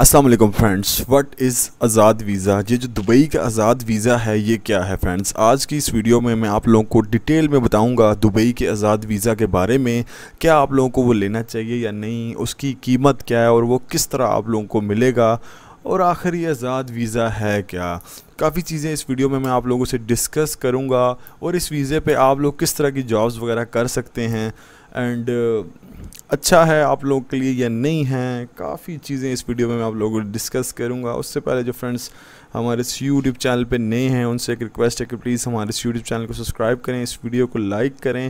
अस्सलाम वालेकुम friends what is आज़ाद वीज़ा ये जो दुबई का आज़ाद वीज़ा है ये क्या है फ्रेंड्स आज की इस वीडियो में मैं आप लोगों को डिटेल में बताऊंगा दुबई के आज़ाद वीज़ा के बारे में क्या आप लोगों को वो लेना चाहिए या नहीं उसकी कीमत क्या है और वो किस तरह आप लोगों को मिलेगा और आखिर ये आज़ाद वीज़ा है क्या काफ़ी चीज़ें इस वीडियो में मैं आप लोगों से डिस्कस करूँगा और इस वीज़े पर आप लोग किस तरह की जॉब्स वगैरह कर सकते हैं एंड uh, अच्छा है आप लोगों के लिए या नहीं है काफ़ी चीज़ें इस वीडियो में मैं आप लोगों को डिस्कस करूँगा उससे पहले जो फ्रेंड्स हमारे इस यूट्यूब चैनल पे नए हैं उनसे एक रिक्वेस्ट है कि प्लीज़ हमारे इस यूट्यूब चैनल को सब्सक्राइब करें इस वीडियो को लाइक करें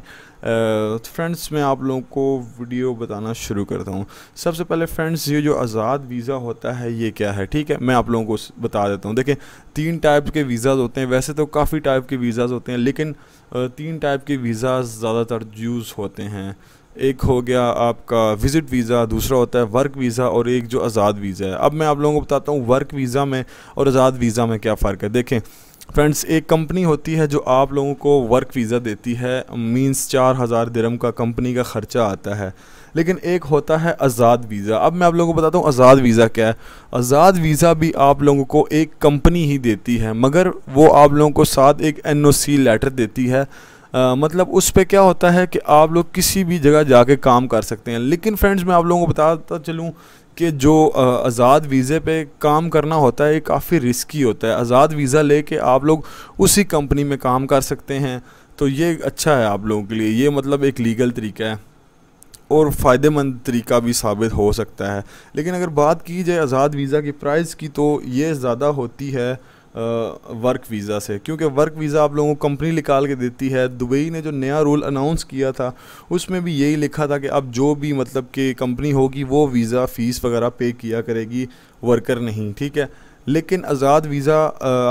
फ्रेंड्स मैं आप लोगों को वीडियो बताना शुरू करता हूँ सबसे पहले फ्रेंड्स ये जो आज़ाद वीज़ा होता है ये क्या है ठीक है मैं आप लोगों को बता देता हूँ देखें तीन टाइप के वीज़ाज़ होते हैं वैसे तो काफ़ी टाइप के वीज़ाज़ होते हैं लेकिन तीन टाइप के वीज़ाज़ ज़्यादातर यूज़ होते हैं एक हो गया आपका विज़िट वीज़ा दूसरा होता है वर्क वीज़ा और एक जो आज़ाद वीज़ा है अब मैं आप लोगों को बताता हूँ वर्क वीज़ा में और आज़ाद वीज़ा में क्या फ़र्क है देखें फ्रेंड्स एक कंपनी होती है जो आप लोगों को वर्क वीज़ा देती है मींस चार हज़ार दिरम का कंपनी का ख़र्चा आता है लेकिन एक होता है आज़ाद वीज़ा अब मैं आप लोगों को बताता हूँ आज़ाद वीज़ा क्या है आज़ाद वीज़ा भी आप लोगों को एक कंपनी ही देती है मगर वो आप लोगों को साथ एक एन लेटर देती है आ, मतलब उस पर क्या होता है कि आप लोग किसी भी जगह जाके काम कर सकते हैं लेकिन फ्रेंड्स मैं आप लोगों को बताता चलूँ कि जो आज़ाद वीज़े पे काम करना होता है ये काफ़ी रिस्की होता है आज़ाद वीज़ा लेके आप लोग उसी कंपनी में काम कर सकते हैं तो ये अच्छा है आप लोगों के लिए ये मतलब एक लीगल तरीका है और फ़ायदेमंद तरीका भी साबित हो सकता है लेकिन अगर बात की जाए आज़ाद वीज़ा की प्राइस की तो ये ज़्यादा होती है वर्क वीज़ा से क्योंकि वर्क वीज़ा आप लोगों को कंपनी निकाल के देती है दुबई ने जो नया रूल अनाउंस किया था उसमें भी यही लिखा था कि अब जो भी मतलब कि कंपनी होगी वो वीज़ा फ़ीस वगैरह पे किया करेगी वर्कर नहीं ठीक है लेकिन आज़ाद वीज़ा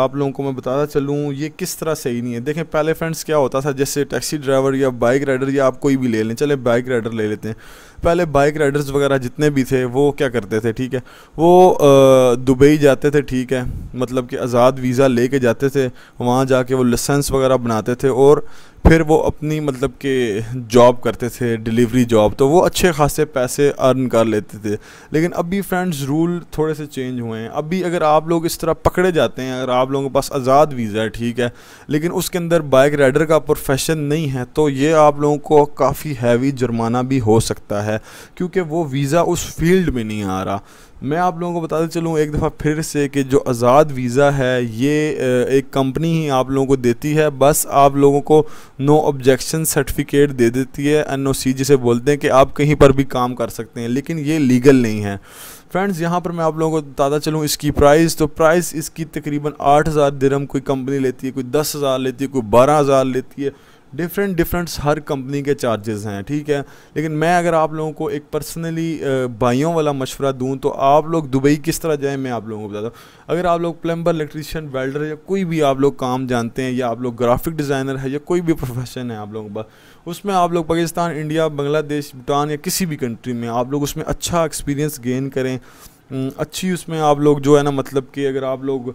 आप लोगों को मैं बताता चलूँ ये किस तरह सही नहीं है देखें पहले फ्रेंड्स क्या होता था जैसे टैक्सी ड्राइवर या बाइक राइडर या आप कोई भी ले लें चले बाइक राइडर ले लेते हैं पहले बाइक राइडर्स वगैरह जितने भी थे वो क्या करते थे ठीक है वो दुबई जाते थे ठीक है मतलब कि आज़ाद वीज़ा ले जाते थे वहाँ जाके वो लाइसेंस वगैरह बनाते थे और फिर वो अपनी मतलब के जॉब करते थे डिलीवरी जॉब तो वो अच्छे खासे पैसे अर्न कर लेते थे लेकिन अभी फ्रेंड्स रूल थोड़े से चेंज हुए हैं अभी अगर आप लोग इस तरह पकड़े जाते हैं अगर आप लोगों के पास आज़ाद वीज़ा है ठीक है लेकिन उसके अंदर बाइक राइडर का प्रोफेशन नहीं है तो ये आप लोगों को काफ़ी हैवी जुर्माना भी हो सकता है क्योंकि वो वीज़ा उस फील्ड में नहीं आ रहा मैं आप लोगों को बताते चलूँ एक दफ़ा फिर से कि जो आज़ाद वीज़ा है ये एक कंपनी ही आप लोगों को देती है बस आप लोगों को नो ऑब्जेक्शन सर्टिफिकेट दे देती है एन ओ सी जिसे बोलते हैं कि आप कहीं पर भी काम कर सकते हैं लेकिन ये लीगल नहीं है फ्रेंड्स यहाँ पर मैं आप लोगों को बताता चलूँ इसकी प्राइस तो प्राइस इसकी तकरीबन आठ हज़ार दिरम कोई कंपनी लेती है कोई दस हज़ार लेती है कोई बारह हज़ार लेती है डिफरेंट डिफरेंट्स हर कंपनी के चार्जेस हैं ठीक है लेकिन मैं अगर आप लोगों को एक पर्सनली बाइयों वाला मशवरा दूं तो आप लोग दुबई किस तरह जाएं मैं आप लोगों को बताता हूँ अगर आप लोग प्लम्बर इलेक्ट्रीशियन वेल्डर या कोई भी आप लोग काम जानते हैं या आप लोग ग्राफिक डिज़ाइनर है या कोई भी प्रोफेशन है आप लोगों के पास उसमें आप लोग पाकिस्तान इंडिया बांग्लादेश भूटान या किसी भी कंट्री में आप लोग उसमें अच्छा एक्सपीरियंस गेन करें अच्छी उसमें आप लोग जो है ना मतलब कि अगर आप लोग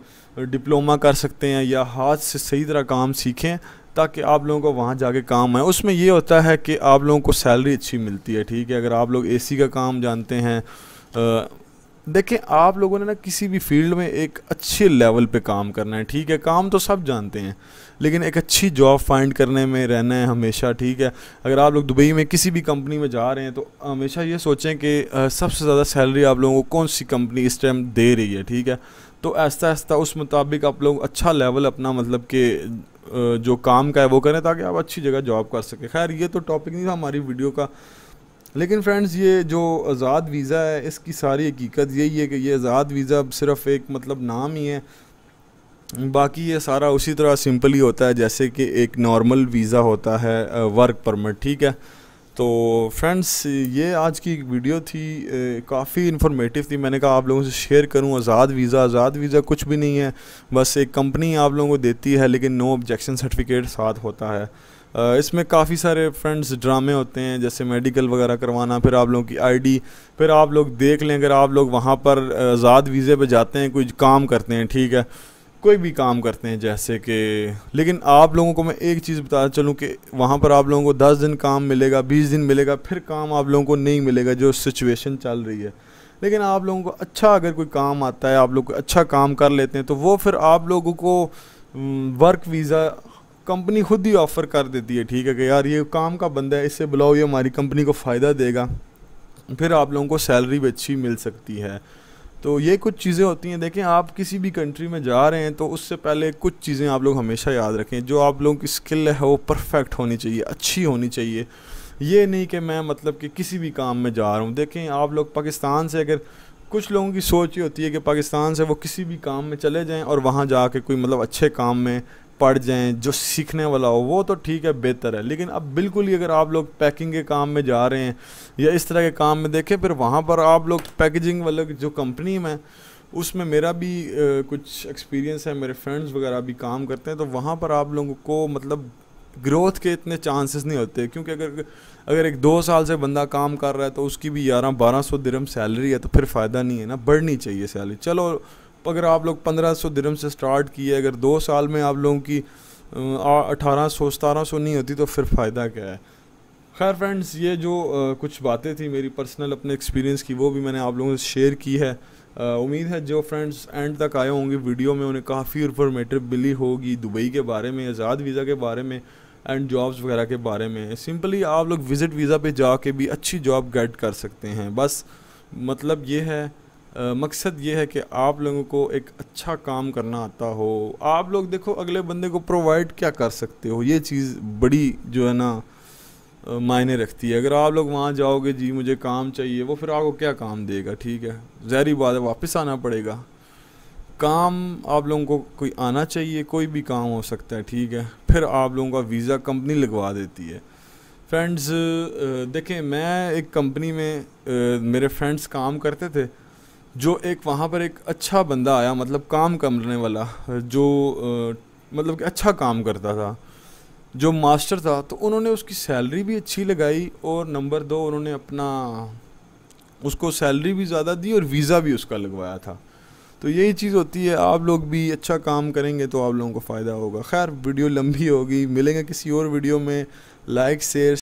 डिप्लोमा कर सकते हैं या हाथ से सही तरह काम सीखें ताकि आप लोगों को वहाँ जाके काम आए उसमें ये होता है कि आप लोगों को सैलरी अच्छी मिलती है ठीक है अगर आप लोग एसी का काम जानते हैं देखें आप लोगों ने ना किसी भी फील्ड में एक अच्छे लेवल पे काम करना है ठीक है काम तो सब जानते हैं लेकिन एक अच्छी जॉब फाइंड करने में रहना है हमेशा ठीक है अगर आप लोग दुबई में किसी भी कंपनी में जा रहे हैं तो हमेशा ये सोचें कि सबसे ज़्यादा सैलरी आप लोगों को कौन सी कंपनी इस टाइम दे रही है ठीक है तो ऐसा ऐसा उस मुताबिक आप लोग अच्छा लेवल अपना मतलब कि जो काम का है वो करें ताकि आप अच्छी जगह जॉब कर सकें खैर ये तो टॉपिक नहीं था हमारी वीडियो का लेकिन फ्रेंड्स ये जो आज़ाद वीज़ा है इसकी सारी हकीकत यही है कि ये आज़ाद वीज़ा सिर्फ़ एक मतलब नाम ही है बाकी ये सारा उसी तरह सिंपल ही होता है जैसे कि एक नॉर्मल वीज़ा होता है वर्क परमिट ठीक है तो फ्रेंड्स ये आज की वीडियो थी काफ़ी इन्फॉर्मेटिव थी मैंने कहा आप लोगों से शेयर करूं आज़ाद वीज़ा आज़ाद वीज़ा कुछ भी नहीं है बस एक कंपनी आप लोगों को देती है लेकिन नो ऑब्जेक्शन सर्टिफिकेट साथ होता है इसमें काफ़ी सारे फ्रेंड्स ड्रामे होते हैं जैसे मेडिकल वगैरह करवाना फिर आप लोगों की आईडी फिर आप लोग देख लें अगर आप लोग वहाँ पर आज़ाद वीज़े पर जाते हैं कुछ काम करते हैं ठीक है कोई भी काम करते हैं जैसे कि लेकिन आप लोगों को मैं एक चीज़ बता चलूँ कि वहाँ पर आप लोगों को दस दिन काम मिलेगा बीस दिन मिलेगा फिर काम आप लोगों को नहीं मिलेगा जो सिचुएशन चल रही है लेकिन आप लोगों को अच्छा अगर कोई काम आता है आप लोग अच्छा काम कर लेते हैं तो वो फिर आप लोगों को वर्क वीज़ा कंपनी खुद ही ऑफ़र कर देती है ठीक है कि यार ये काम का बंदा है इससे बुलाओ ये हमारी कंपनी को फ़ायदा देगा फिर आप लोगों को सैलरी भी अच्छी मिल सकती है तो ये कुछ चीज़ें होती हैं देखें आप किसी भी कंट्री में जा रहे हैं तो उससे पहले कुछ चीज़ें आप लोग हमेशा याद रखें जो आप लोगों की स्किल है वो परफेक्ट होनी चाहिए अच्छी होनी चाहिए ये नहीं कि मैं मतलब कि किसी भी काम में जा रहा हूँ देखें आप लोग पाकिस्तान से अगर कुछ लोगों की सोच ही होती है कि पाकिस्तान से वो किसी भी काम में चले जाएं और वहाँ जा कोई मतलब अच्छे काम में पढ़ जाएँ जो सीखने वाला हो वो तो ठीक है बेहतर है लेकिन अब बिल्कुल ही अगर आप लोग पैकिंग के काम में जा रहे हैं या इस तरह के काम में देखें फिर वहाँ पर आप लोग पैकेजिंग वाले जो कंपनी में उसमें मेरा भी आ, कुछ एक्सपीरियंस है मेरे फ्रेंड्स वगैरह भी काम करते हैं तो वहाँ पर आप लोगों को मतलब ग्रोथ के इतने चांसेस नहीं होते क्योंकि अगर अगर एक दो साल से बंदा काम कर रहा है तो उसकी भी ग्यारह बारह सौ दिरम सैलरी है तो फिर फ़ायदा नहीं है ना बढ़नी चाहिए सैलरी चलो अगर आप लोग पंद्रह सौ दिरम से स्टार्ट किए अगर दो साल में आप लोगों की अठारह सौ सतारह सौ नहीं होती तो फिर फ़ायदा क्या है खैर फ्रेंड्स ये जो आ, कुछ बातें थी मेरी पर्सनल अपने एक्सपीरियंस की वो भी मैंने आप लोगों से शेयर की है उम्मीद है जो फ्रेंड्स एंड तक आए होंगे वीडियो में उन्हें काफ़ी इन्फॉर्मेटिव मिली होगी दुबई के बारे में आज़ाद वीज़ा के बारे में एंड जॉब्स वगैरह के बारे में सिंपली आप लोग विज़िट वीज़ा पे जाके भी अच्छी जॉब गेट कर सकते हैं बस मतलब ये है मकसद ये है कि आप लोगों को एक अच्छा काम करना आता हो आप लोग देखो अगले बंदे को प्रोवाइड क्या कर सकते हो ये चीज़ बड़ी जो है ना मायने रखती है अगर आप लोग वहाँ जाओगे जी मुझे काम चाहिए वो फिर आपको क्या काम देगा ठीक है जहरी बात है वापस आना पड़ेगा काम आप लोगों को कोई आना चाहिए कोई भी काम हो सकता है ठीक है फिर आप लोगों का वीज़ा कंपनी लगवा देती है फ्रेंड्स देखें मैं एक कंपनी में मेरे फ्रेंड्स काम करते थे जो एक वहाँ पर एक अच्छा बंदा आया मतलब काम करने वाला जो मतलब कि अच्छा काम करता था जो मास्टर था तो उन्होंने उसकी सैलरी भी अच्छी लगाई और नंबर दो उन्होंने अपना उसको सैलरी भी ज़्यादा दी और वीज़ा भी उसका लगवाया था तो यही चीज़ होती है आप लोग भी अच्छा काम करेंगे तो आप लोगों को फ़ायदा होगा खैर वीडियो लंबी होगी मिलेंगे किसी और वीडियो में लाइक शेयर